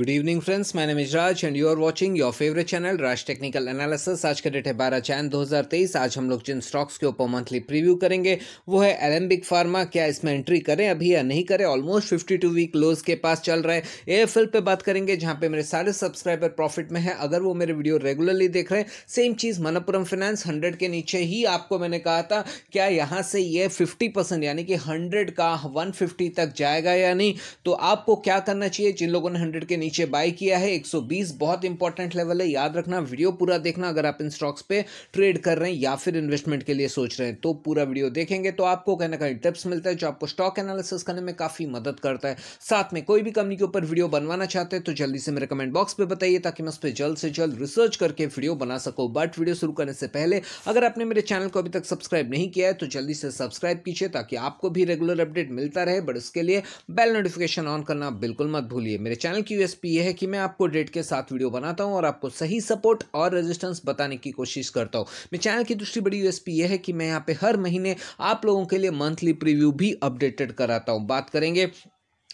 good evening friends मैंने Mijraj and you are watching your favourite channel Raj technical analysis आज का date है बारह चैन 2023 आज हम लोग जिन स्टॉक्स के ऊपर मंथली प्रीव्यू करेंगे वो है एलम्बिक फार्मा क्या इसमें एंट्री करें अभी या नहीं करें ऑलमोस्ट 52 वीक लोज के पास चल रहा है ए पे बात करेंगे जहाँ पे मेरे सारे सब्सक्राइबर प्रॉफिट में है अगर वो मेरे वीडियो रेगुलरली देख रहे हैं सेम चीज़ मनपुरम फाइनेंस हंड्रेड के नीचे ही आपको मैंने कहा था क्या यहाँ से ये फिफ्टी यानी कि हंड्रेड का वन तक जाएगा या नहीं तो आपको क्या करना चाहिए जिन लोगों ने हंड्रेड के नीचे नीचे बाई किया है 120 बहुत इंपॉर्टेंट लेवल है याद रखना वीडियो पूरा देखना अगर आप इन स्टॉक्स पे ट्रेड कर रहे हैं या फिर इन्वेस्टमेंट के लिए सोच रहे हैं तो पूरा वीडियो देखेंगे तो आपको कहीं ना कहीं टिप्स मिलता है जो आपको स्टॉक एनालिसिस करने में काफ़ी मदद करता है साथ में कोई भी कंपनी के ऊपर वीडियो बनवाना चाहते हैं तो जल्दी से मेरे कमेंट बॉक्स पर बताइए ताकि मैं उस पर जल्द से जल्द रिसर्च करके वीडियो बना सकूँ बट वीडियो शुरू करने से पहले अगर आपने मेरे चैनल को अभी तक सब्सक्राइब नहीं किया है तो जल्दी से सब्सक्राइब कीजिए ताकि आपको भी रेगुलर अपडेट मिलता रहे बट उसके लिए बेल नोटिफिकेशन ऑन करना बिल्कुल मत भूलिए मेरे चैनल की दिलचस्प ये है कि मैं आपको डेट के साथ वीडियो बनाता हूँ और आपको सही सपोर्ट और रेजिस्टेंस बताने की कोशिश करता हूँ मेरे चैनल की दूसरी बड़ी यूएसपी ये है कि मैं यहाँ पे हर महीने आप लोगों के लिए मंथली प्रिव्यू भी अपडेटेड कराता हूँ बात करेंगे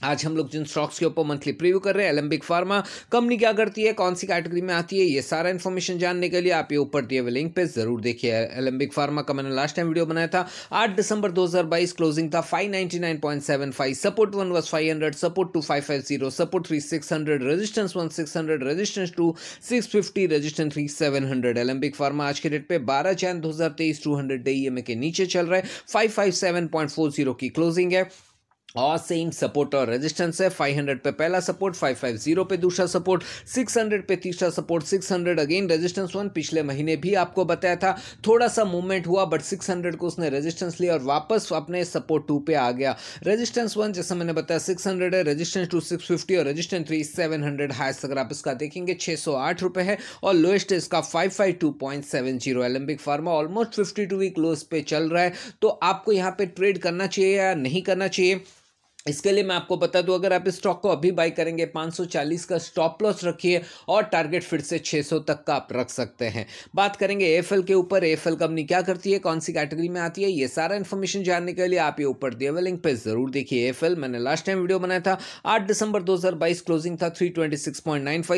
आज हम लोग जिन स्टॉक्स के ऊपर मंथली प्रीव्यू कर रहे हैं एलम्बिक फार्मा कंपनी क्या करती है कौन सी कैटेगरी में आती है ये सारा इन्फॉर्मेशन जानने के लिए आप ये ऊपर दिए हुए लिंक पे जरूर देखिए एलम्बिक फार्मा का मैंने लास्ट टाइम वीडियो बनाया था 8 दिसंबर 2022 क्लोजिंग था 599.75 support one was five support two support three 600 resistance one 600 resistance two fifty resistance three 700 Alembic Pharma आज के डेट पे बारह जैन 2023 200 डीएमए के नीचे चल रहा है फाइव की क्लोजिंग है हाँ, और सेम सपोर्ट और रेजिस्टेंस है 500 पे पहला सपोर्ट 550 पे दूसरा सपोर्ट 600 पे तीसरा सपोर्ट 600 अगेन रेजिस्टेंस वन पिछले महीने भी आपको बताया था थोड़ा सा मूवमेंट हुआ बट 600 को उसने रेजिस्टेंस लिया और वापस अपने सपोर्ट टू पे आ गया रेजिस्टेंस वन जैसा मैंने बताया 600 है रजिस्टेंस टू सिक्स और रजिस्टेंस थ्री सेवन हाइस्ट अगर आप इसका देखेंगे छः है और लोएस्ट इसका zero Alembic Pharma almost two week lows पे चल रहा है तो आपको यहाँ पर ट्रेड करना चाहिए या नहीं करना चाहिए इसके लिए मैं आपको बता दूं अगर आप स्टॉक को अभी बाई करेंगे 540 का स्टॉप लॉस रखिए और टारगेट फिर से 600 तक का आप रख सकते हैं बात करेंगे एफएल के ऊपर एफएल कंपनी क्या करती है कौन सी कैटेगरी में आती है ये सारा इन्फॉर्मेशन जानने के लिए आप ये ऊपर दिए हुए लिंक पर जरूर देखिए एफ मैंने लास्ट टाइम वीडियो बनाया था आठ दिसंबर दो क्लोजिंग था three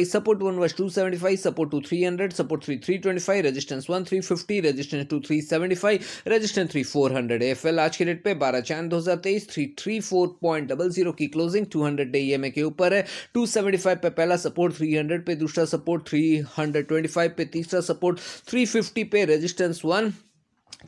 support one was two support two three support three three twenty resistance one three fifty resistance two three seventy five resistance three four hundred आज के डेट पे बारह चैन दो हज़ार तेईस पॉइंट डबल जीरो की closing two hundred day E के ऊपर है टू सेवेंटी फाइव पे पहला सपोर्ट थ्री हंड्रेड पे दूसरा support three hundred twenty five पे तीसरा सपोर्ट थ्री फिफ्टी पे resistance one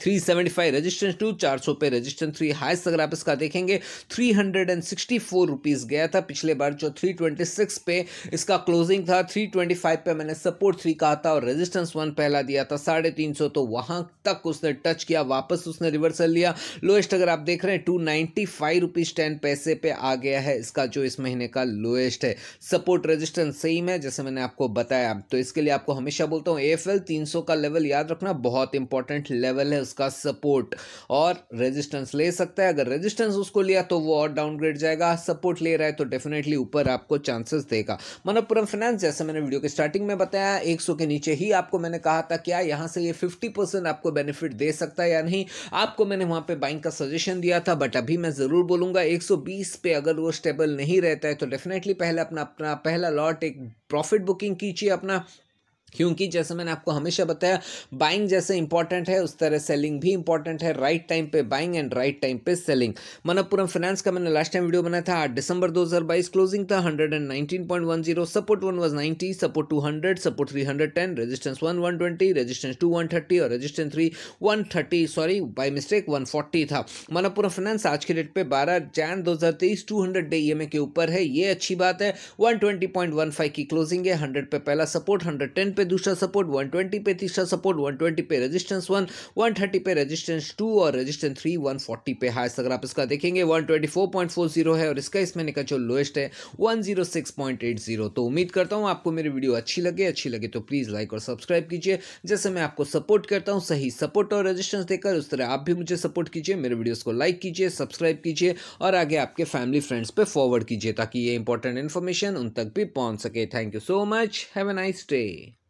three seventy five registration two चार सौ पे रजिस्ट्रेशन थ्री हाइस्ट अगर आप इसका देखेंगे three hundred and sixty four rupees गया था पिछले बार जो थ्री ट्वेंटी सिक्स पे इसका क्लोजिंग था थ्री ट्वेंटी फाइव पे मैंने सपोर्ट थ्री कहा था और रेजिस्टेंस वन पहला दिया था साढ़े तीन सौ तो वहां तक उसने टच किया वापस उसने रिवर्सल लिया लोएस्ट अगर आप देख रहे हैं two ninety five rupees ten पैसे पे आ गया है इसका जो इस महीने का लोएस्ट है सपोर्ट रजिस्टेंस सेम है जैसे मैंने आपको बताया तो इसके लिए आपको हमेशा बोलता हूँ ए एफ एल तीन सौ का लेवल याद रखना बहुत इंपॉर्टेंट लेवल लेवल है उसका सपोर्ट और रेजिस्टेंस ले सकता है अगर रेजिस्टेंस उसको लिया तो वो और डाउनग्रेड जाएगा सपोर्ट ले रहा है तो डेफिनेटली ऊपर आपको चांसेस देगा मनप्पुरम फाइनेंस जैसे मैंने वीडियो के स्टार्टिंग में बताया एक के नीचे ही आपको मैंने कहा था क्या हाँ, यहाँ से ये फिफ्टी आपको बेनिफिट दे सकता है या नहीं आपको मैंने वहाँ पर बाइंग का सजेशन दिया था बट अभी मैं ज़रूर बोलूँगा एक पे अगर वो स्टेबल नहीं रहता है तो डेफिनेटली पहले अपना अपना पहला लॉट एक प्रॉफिट बुकिंग कीजिए अपना क्योंकि जैसे मैंने आपको हमेशा बताया बाइंग जैसे इंपॉर्टेंट है उस तरह सेलिंग भी इंपॉर्टेंट है राइट टाइम पे बाइंग एंड राइट टाइम पे सेलिंग मनपुरम फाइनेंस का मैंने लास्ट टाइम वीडियो बनाया था आठ दिसंबर 2022 क्लोजिंग था 119.10 support one was 90 support 200 support 310 resistance one one resistance two one और resistance three one sorry by mistake one था मनपुरम फाइनेंस आज के डेट पे बारह जैन दो हज़ार तेईस टू हंड्रेड डे ई के ऊपर है ये अच्छी बात है वन की क्लोजिंग है हंड्रेड पे पहला सपोर्ट हंड्रेड पे दूसरा सपोर्ट 120 पे तीसरा सपोर्ट 120 पे रेजिस्टेंस वन 130 पे रेजिस्टेंस टू और रेजिस्टेंस थ्री 140 पे हाइस अगर आप इसका देखेंगे 124.40 है और इसका इसमें निकल जो लोएस्ट है 106.80 तो उम्मीद करता हूँ आपको मेरी वीडियो अच्छी लगे अच्छी लगे तो प्लीज़ लाइक और सब्सक्राइब कीजिए जैसे मैं आपको सपोर्ट करता हूँ सही सपोर्ट और रजिस्टेंस देकर उस तरह आप भी मुझे सपोर्ट कीजिए मेरे वीडियोज़ को लाइक कीजिए सब्सक्राइब कीजिए और आगे आपके फैमिली फ्रेंड्स पर फॉरवर्ड कीजिए ताकि ये इंपॉर्टेंट इन्फॉर्मेशन उन तक भी पहुँच सके thank you so much have a nice day